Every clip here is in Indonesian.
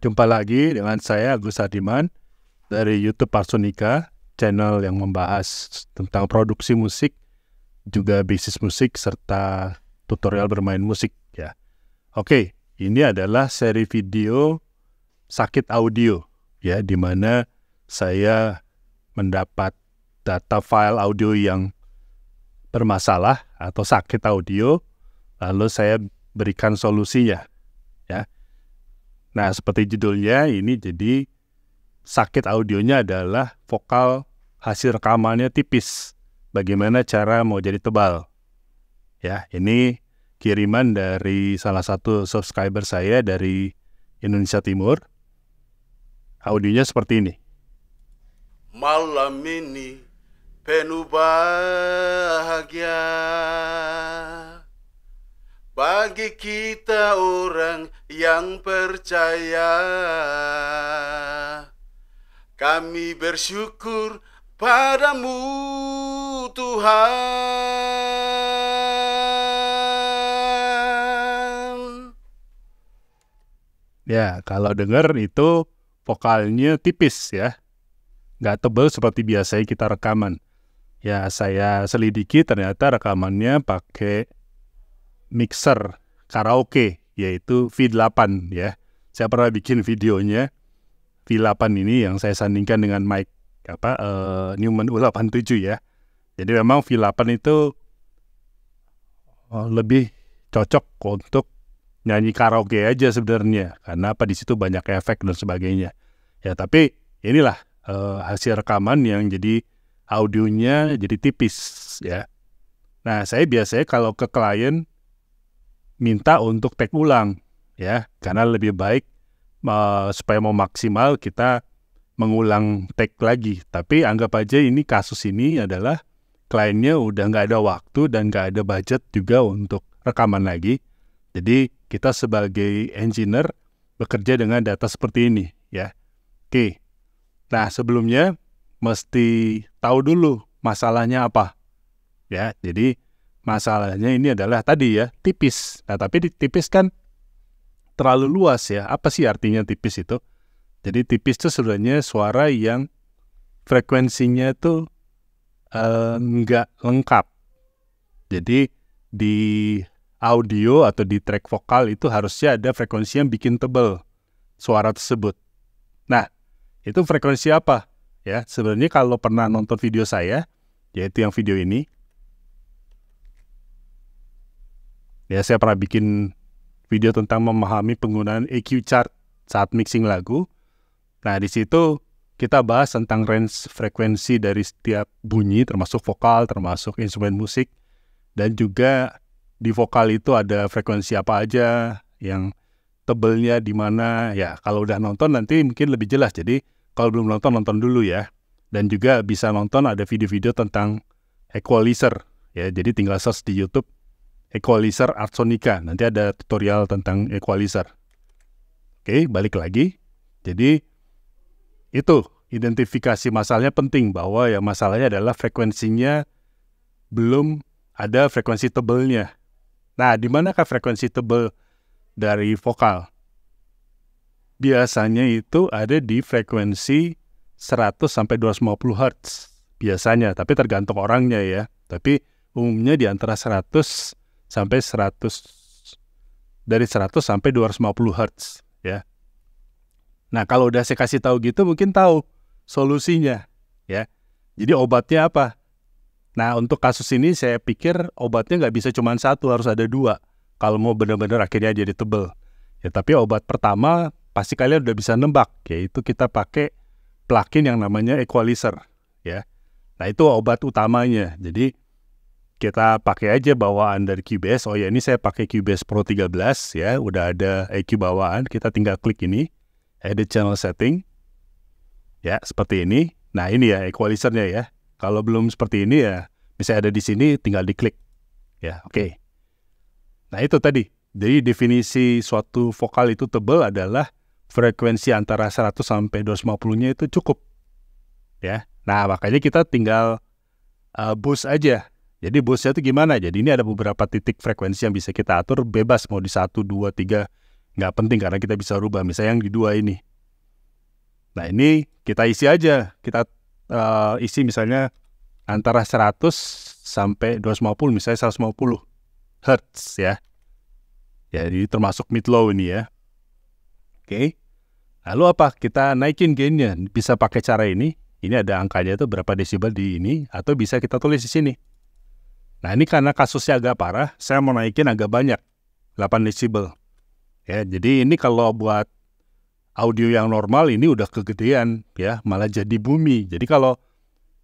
Jumpa lagi dengan saya Agus Adiman dari YouTube Parsonika, channel yang membahas tentang produksi musik, juga bisnis musik serta tutorial bermain musik ya. Oke, ini adalah seri video sakit audio ya di mana saya mendapat data file audio yang bermasalah atau sakit audio lalu saya berikan solusinya Nah, seperti judulnya ini jadi sakit audionya adalah vokal hasil rekamannya tipis. Bagaimana cara mau jadi tebal? Ya, ini kiriman dari salah satu subscriber saya dari Indonesia Timur. Audionya seperti ini. Malam ini penuh bahagia bagi kita orang yang percaya. Kami bersyukur padamu Tuhan. Ya, kalau dengar itu vokalnya tipis ya. Nggak tebel seperti biasanya kita rekaman. Ya, saya selidiki ternyata rekamannya pakai mixer karaoke yaitu V8 ya. Saya pernah bikin videonya V8 ini yang saya sandingkan dengan mic apa uh, Newman U87 ya. Jadi memang V8 itu uh, lebih cocok untuk nyanyi karaoke aja sebenarnya karena apa di situ banyak efek dan sebagainya. Ya tapi inilah uh, hasil rekaman yang jadi audionya jadi tipis ya. Nah, saya biasanya kalau ke klien minta untuk take ulang ya karena lebih baik uh, supaya mau maksimal kita mengulang take lagi tapi anggap aja ini kasus ini adalah kliennya udah nggak ada waktu dan nggak ada budget juga untuk rekaman lagi jadi kita sebagai engineer bekerja dengan data seperti ini ya oke nah sebelumnya mesti tahu dulu masalahnya apa ya jadi Masalahnya ini adalah tadi ya, tipis. Nah, tapi tipis kan terlalu luas ya. Apa sih artinya tipis itu? Jadi tipis itu sebenarnya suara yang frekuensinya tuh eh, nggak uh, lengkap. Jadi di audio atau di track vokal itu harusnya ada frekuensi yang bikin tebel suara tersebut. Nah, itu frekuensi apa? Ya, sebenarnya kalau pernah nonton video saya, yaitu yang video ini, Ya, saya pernah bikin video tentang memahami penggunaan EQ chart saat mixing lagu. Nah, di situ kita bahas tentang range frekuensi dari setiap bunyi, termasuk vokal, termasuk instrumen musik, dan juga di vokal itu ada frekuensi apa aja yang tebelnya di mana. Ya, kalau udah nonton nanti mungkin lebih jelas. Jadi, kalau belum nonton, nonton dulu ya. Dan juga bisa nonton ada video-video tentang equalizer. Ya, jadi tinggal search di YouTube equalizer Artsonica Nanti ada tutorial tentang equalizer. Oke, balik lagi. Jadi itu identifikasi masalahnya penting bahwa ya masalahnya adalah frekuensinya belum ada frekuensi tebelnya. Nah, di manakah frekuensi tebel dari vokal? Biasanya itu ada di frekuensi 100 sampai 250 Hz biasanya, tapi tergantung orangnya ya. Tapi umumnya di antara 100 sampai 100 dari 100 sampai 250 Hz ya. Nah, kalau udah saya kasih tahu gitu mungkin tahu solusinya ya. Jadi obatnya apa? Nah, untuk kasus ini saya pikir obatnya nggak bisa cuma satu, harus ada dua. Kalau mau benar-benar akhirnya jadi tebel. Ya, tapi obat pertama pasti kalian udah bisa nembak, yaitu kita pakai plugin yang namanya equalizer. Ya, nah itu obat utamanya. Jadi kita pakai aja bawaan dari Cubase. Oh ya ini saya pakai Cubase Pro 13 ya, udah ada EQ bawaan. Kita tinggal klik ini, edit channel setting. Ya, seperti ini. Nah, ini ya equalizernya ya. Kalau belum seperti ini ya, bisa ada di sini tinggal diklik. Ya, oke. Okay. Nah, itu tadi. Jadi definisi suatu vokal itu tebal adalah frekuensi antara 100 sampai 250-nya itu cukup. Ya. Nah, makanya kita tinggal uh, boost aja jadi bosnya itu gimana? Jadi ini ada beberapa titik frekuensi yang bisa kita atur bebas mau di satu, dua, tiga nggak penting karena kita bisa rubah. Misalnya yang di dua ini. Nah ini kita isi aja. Kita uh, isi misalnya antara 100 sampai 250 misalnya 150 Hertz ya. Jadi ya, termasuk mid low ini ya. Oke. Lalu apa? Kita naikin gainnya. Bisa pakai cara ini. Ini ada angkanya itu berapa desibel di ini atau bisa kita tulis di sini. Nah ini karena kasusnya agak parah, saya mau naikin agak banyak, 8 desibel. Ya, jadi ini kalau buat audio yang normal ini udah kegedean ya, malah jadi bumi. Jadi kalau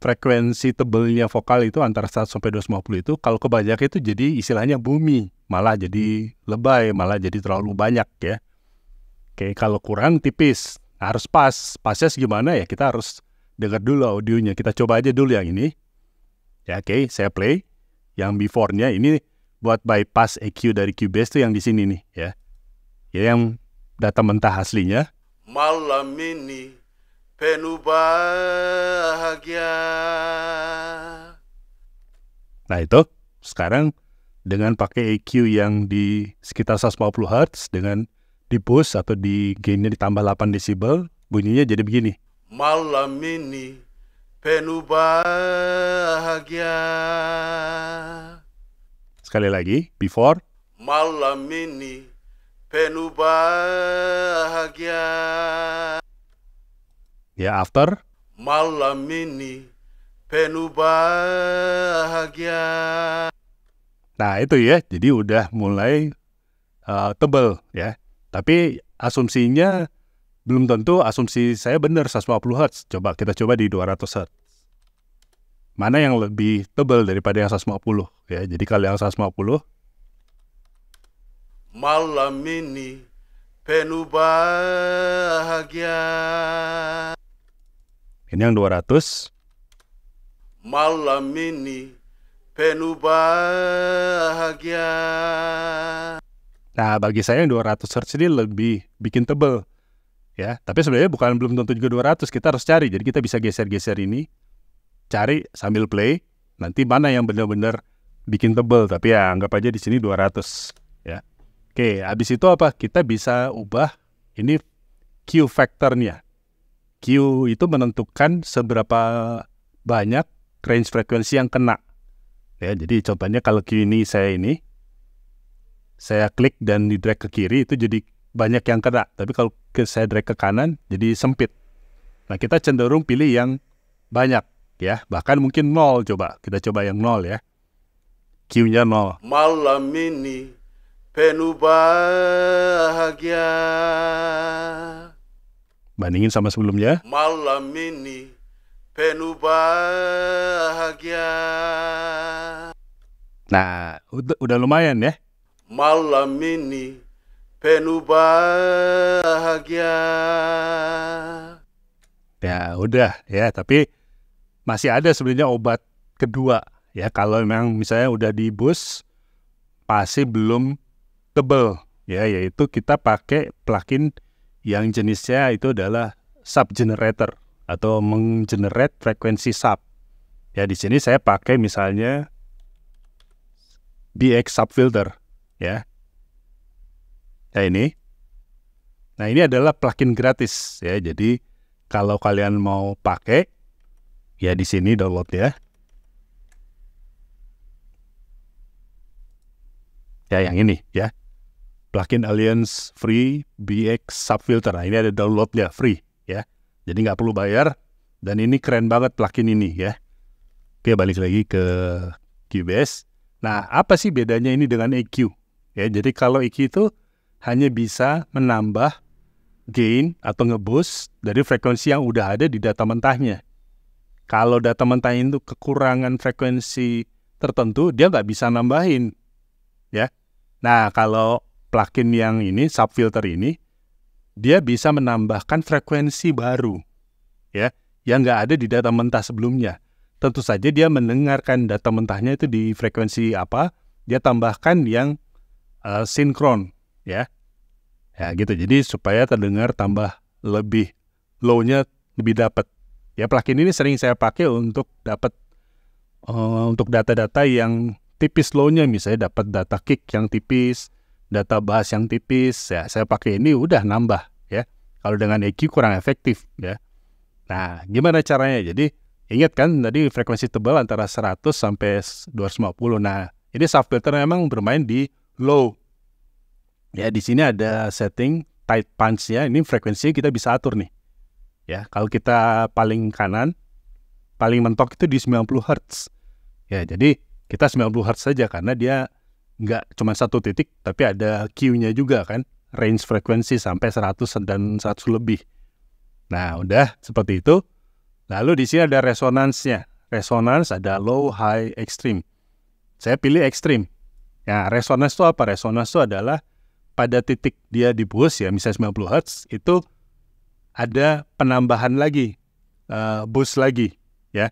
frekuensi tebelnya vokal itu antara 100 sampai 250 itu kalau kebanyakan itu jadi istilahnya bumi, malah jadi lebay, malah jadi terlalu banyak ya. Oke, kalau kurang tipis, harus pas. Pasnya gimana ya? Kita harus dengar dulu audionya. Kita coba aja dulu yang ini. Ya, oke, saya play. Yang before-nya ini buat bypass EQ dari Cubase tuh yang di sini nih ya. Ya yang data mentah aslinya. Malam ini penuh bahagia. Nah itu sekarang dengan pakai EQ yang di sekitar 150 Hz dengan di boost atau di gainnya ditambah 8 desibel bunyinya jadi begini. Malam ini penuh bahagia. Sekali lagi, before. Malam ini penuh bahagia. Ya, after. Malam ini penuh bahagia. Nah, itu ya. Jadi udah mulai uh, tebel ya. Tapi asumsinya belum tentu asumsi saya benar 150 Hz. Coba kita coba di 200 Hz. Mana yang lebih tebal daripada yang 150? Ya, jadi kalau yang 150 Malam ini penuh bahagia. Ini yang 200. Malam ini penuh bahagia. Nah, bagi saya yang 200 Hz ini lebih bikin tebal ya tapi sebenarnya bukan belum tentu juga 200 kita harus cari jadi kita bisa geser-geser ini cari sambil play nanti mana yang benar-benar bikin tebel tapi ya anggap aja di sini 200 ya oke habis itu apa kita bisa ubah ini Q faktornya Q itu menentukan seberapa banyak range frekuensi yang kena ya jadi contohnya kalau Q ini saya ini saya klik dan di drag ke kiri itu jadi banyak yang kena tapi kalau saya drag ke kanan jadi sempit nah kita cenderung pilih yang banyak ya bahkan mungkin nol coba kita coba yang nol ya Q-nya nol malam ini penuh bahagia bandingin sama sebelumnya malam ini penuh bahagia nah udah, udah lumayan ya malam ini penuh bahagia. Ya udah ya, tapi masih ada sebenarnya obat kedua ya kalau memang misalnya udah di bus pasti belum tebel ya yaitu kita pakai plugin yang jenisnya itu adalah sub generator atau menggenerate frekuensi sub. Ya di sini saya pakai misalnya BX sub filter ya ya ini. Nah ini adalah plugin gratis ya. Jadi kalau kalian mau pakai ya di sini download ya. Ya yang ini ya. Plugin Alliance Free BX Subfilter. Nah ini ada downloadnya free ya. Jadi nggak perlu bayar dan ini keren banget plugin ini ya. Oke balik lagi ke Cubase. Nah apa sih bedanya ini dengan EQ? Ya jadi kalau EQ itu hanya bisa menambah gain atau ngebus dari frekuensi yang udah ada di data mentahnya. Kalau data mentah itu kekurangan frekuensi tertentu, dia nggak bisa nambahin. ya. Nah, kalau plugin yang ini, subfilter ini, dia bisa menambahkan frekuensi baru ya yang nggak ada di data mentah sebelumnya. Tentu saja dia mendengarkan data mentahnya itu di frekuensi apa, dia tambahkan yang uh, sinkron ya ya gitu jadi supaya terdengar tambah lebih low-nya lebih dapat ya plugin ini sering saya pakai untuk dapat uh, eh, untuk data-data yang tipis low-nya misalnya dapat data kick yang tipis data bass yang tipis ya saya pakai ini udah nambah ya kalau dengan EQ kurang efektif ya nah gimana caranya jadi ingat kan tadi frekuensi tebal antara 100 sampai 250 nah ini subfilter memang bermain di low Ya, di sini ada setting tight punch ya. Ini frekuensi kita bisa atur nih. Ya, kalau kita paling kanan, paling mentok itu di 90 Hz. Ya, jadi kita 90 Hz saja karena dia nggak cuma satu titik, tapi ada Q-nya juga kan. Range frekuensi sampai 100 dan 100 lebih. Nah, udah seperti itu. Lalu di sini ada resonansnya. Resonans ada low, high, extreme. Saya pilih extreme. Ya, resonans itu apa? Resonans itu adalah pada titik dia di boost ya misalnya 90 Hz itu ada penambahan lagi uh, bus lagi ya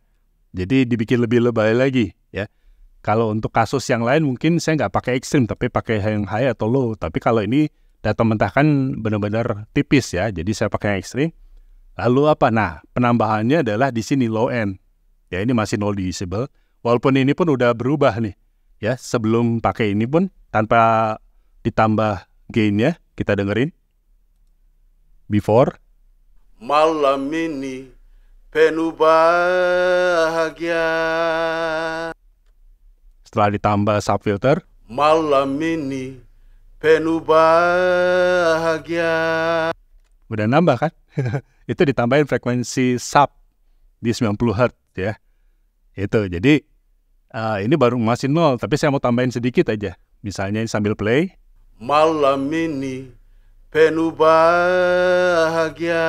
jadi dibikin lebih lebay lagi ya kalau untuk kasus yang lain mungkin saya nggak pakai ekstrim tapi pakai yang high atau low tapi kalau ini data mentah kan benar-benar tipis ya jadi saya pakai yang ekstrim lalu apa nah penambahannya adalah di sini low end ya ini masih nol disable walaupun ini pun udah berubah nih ya sebelum pakai ini pun tanpa ditambah gainnya kita dengerin before malam ini penuh bahagia setelah ditambah subfilter malam ini penuh bahagia udah nambah kan itu ditambahin frekuensi sub di 90 Hz ya itu jadi uh, ini baru masih nol tapi saya mau tambahin sedikit aja misalnya sambil play malam ini penuh bahagia.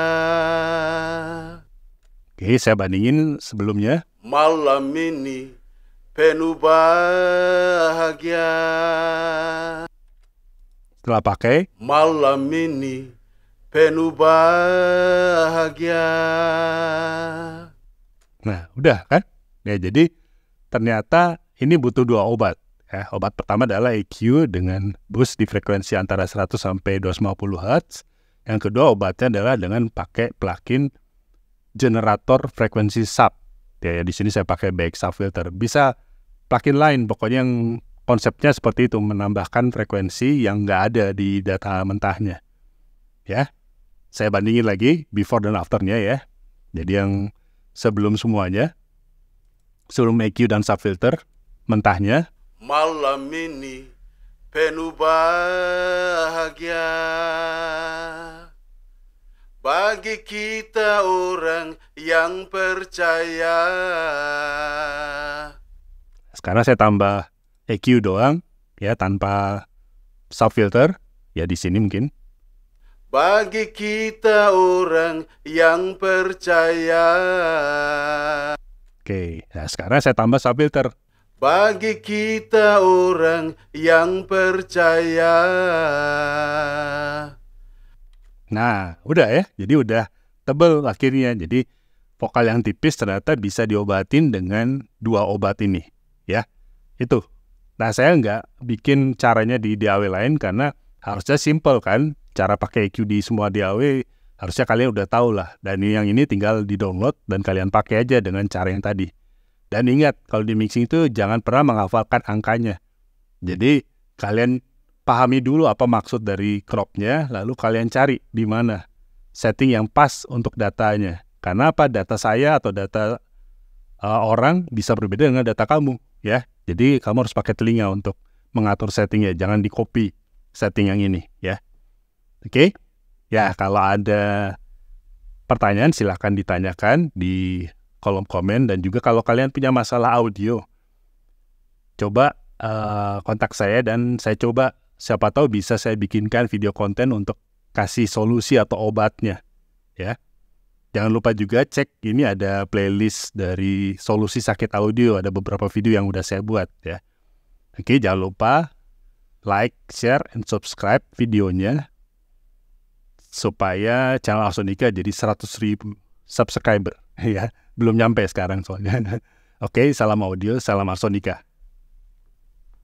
Oke, saya bandingin sebelumnya. Malam ini penuh bahagia. Setelah pakai. Malam ini penuh bahagia. Nah, udah kan? Ya, jadi ternyata ini butuh dua obat. Ya, obat pertama adalah EQ dengan boost di frekuensi antara 100 sampai 250 Hz. Yang kedua obatnya adalah dengan pakai plugin generator frekuensi sub. Ya, ya di sini saya pakai back sub filter. Bisa plugin lain, pokoknya yang konsepnya seperti itu menambahkan frekuensi yang nggak ada di data mentahnya. Ya, saya bandingin lagi before dan afternya ya. Jadi yang sebelum semuanya, sebelum EQ dan sub filter, mentahnya malam ini penuh bahagia bagi kita orang yang percaya. Sekarang saya tambah EQ doang ya tanpa filter ya di sini mungkin. Bagi kita orang yang percaya. Oke, nah sekarang saya tambah filter bagi kita orang yang percaya. Nah, udah ya. Jadi udah tebel akhirnya. Jadi vokal yang tipis ternyata bisa diobatin dengan dua obat ini, ya. Itu. Nah, saya nggak bikin caranya di DAW lain karena harusnya simple kan. Cara pakai EQ di semua DAW harusnya kalian udah tahu lah. Dan yang ini tinggal di-download dan kalian pakai aja dengan cara yang tadi. Dan ingat, kalau di mixing itu jangan pernah menghafalkan angkanya. Jadi kalian pahami dulu apa maksud dari cropnya, lalu kalian cari di mana setting yang pas untuk datanya. Karena apa? Data saya atau data uh, orang bisa berbeda dengan data kamu, ya. Jadi kamu harus pakai telinga untuk mengatur settingnya, jangan di copy setting yang ini, ya. Oke? Okay? Ya, kalau ada pertanyaan silahkan ditanyakan di kolom komen dan juga kalau kalian punya masalah audio coba uh, kontak saya dan saya coba siapa tahu bisa saya bikinkan video konten untuk kasih solusi atau obatnya ya jangan lupa juga cek ini ada playlist dari solusi sakit audio ada beberapa video yang udah saya buat ya oke jangan lupa like share and subscribe videonya supaya channel Asonika jadi 100 ribu subscriber ya belum nyampe sekarang soalnya. Oke, salam audio, salam Arsonika.